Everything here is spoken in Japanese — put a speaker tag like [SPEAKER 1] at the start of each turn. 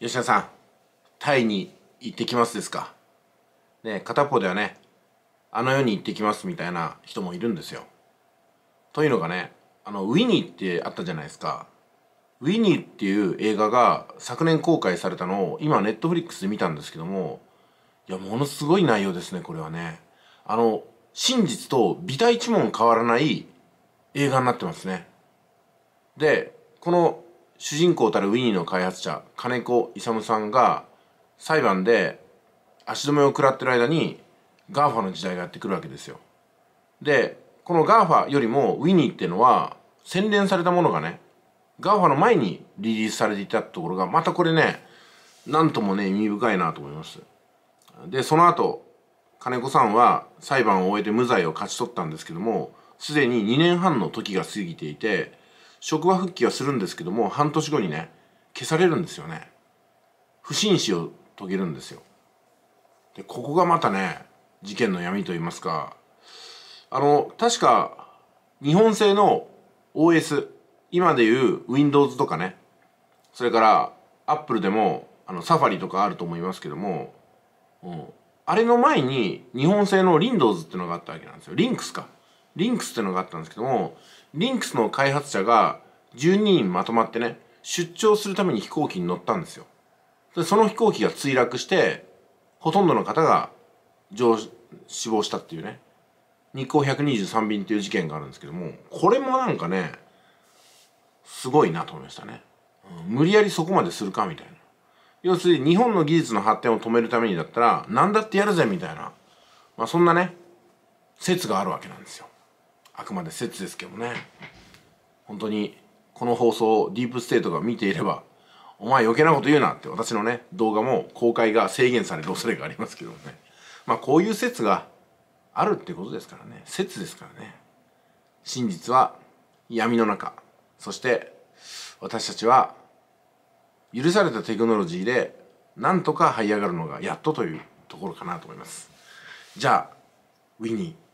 [SPEAKER 1] 吉田さんタイに行ってきますですかね片方ではねあの世に行ってきますみたいな人もいるんですよというのがねあのウィニーってあったじゃないですかウィニーっていう映画が昨年公開されたのを今ネットフリックスで見たんですけどもいやものすごい内容ですねこれはねあの真実と美大一文変わらない映画になってますねでこの主人公たるウィニーの開発者金子勇さんが裁判で足止めを食らってる間に GAFA の時代がやってくるわけですよでこの GAFA よりもウィニーっていうのは洗練されたものがね GAFA の前にリリースされていたところがまたこれねなんともね意味深いなと思いますでその後金子さんは裁判を終えて無罪を勝ち取ったんですけどもすでに2年半の時が過ぎていて職場復帰はするんですけども半年後にね消されるんですよね不審死を遂げるんですよでここがまたね事件の闇と言いますかあの確か日本製の OS 今でいう Windows とかねそれから Apple でもあのサファリとかあると思いますけども、うん、あれの前に日本製の Windows ってのがあったわけなんですよ l i n k s か l i n k s ってのがあったんですけどもリンクスの開発者が12人まとまってね出張するために飛行機に乗ったんですよでその飛行機が墜落してほとんどの方が死亡したっていうね日航123便っていう事件があるんですけどもこれもなんかねすごいなと思いましたね、うん、無理やりそこまでするかみたいな要するに日本の技術の発展を止めるためにだったら何だってやるぜみたいな、まあ、そんなね説があるわけなんですよあくまで説ですけどね本当にこの放送をディープステートが見ていればお前余計なこと言うなって私のね動画も公開が制限される恐れがありますけどねまあこういう説があるってことですからね説ですからね真実は闇の中そして私たちは許されたテクノロジーでなんとか這い上がるのがやっとというところかなと思いますじゃあウィニー